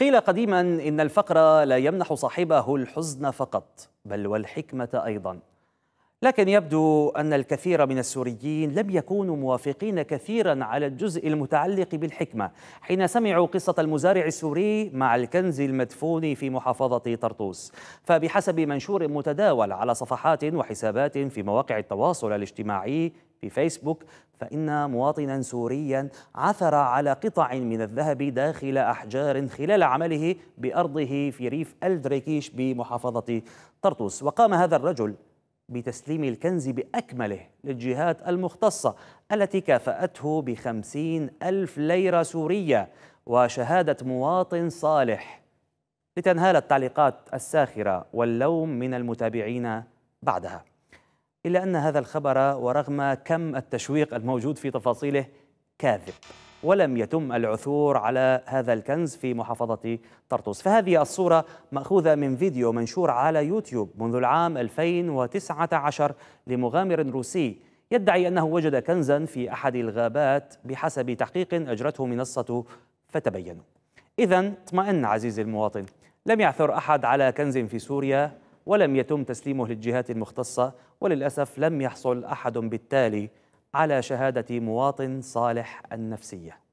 قيل قديما إن الفقر لا يمنح صاحبه الحزن فقط بل والحكمة أيضا لكن يبدو أن الكثير من السوريين لم يكونوا موافقين كثيرا على الجزء المتعلق بالحكمة حين سمعوا قصة المزارع السوري مع الكنز المدفون في محافظة طرطوس فبحسب منشور متداول على صفحات وحسابات في مواقع التواصل الاجتماعي في فيسبوك فإن مواطنا سوريا عثر على قطع من الذهب داخل أحجار خلال عمله بأرضه في ريف الدريكيش بمحافظة طرطوس وقام هذا الرجل بتسليم الكنز بأكمله للجهات المختصة التي كافأته بخمسين ألف ليرة سورية وشهادة مواطن صالح لتنهال التعليقات الساخرة واللوم من المتابعين بعدها إلا أن هذا الخبر ورغم كم التشويق الموجود في تفاصيله كاذب ولم يتم العثور على هذا الكنز في محافظة طرطوس فهذه الصورة مأخوذة من فيديو منشور على يوتيوب منذ العام 2019 لمغامر روسي يدعي أنه وجد كنزا في أحد الغابات بحسب تحقيق أجرته منصة فتبينوا إذا اطمئن عزيزي المواطن لم يعثر أحد على كنز في سوريا ولم يتم تسليمه للجهات المختصة وللأسف لم يحصل أحد بالتالي على شهادة مواطن صالح النفسية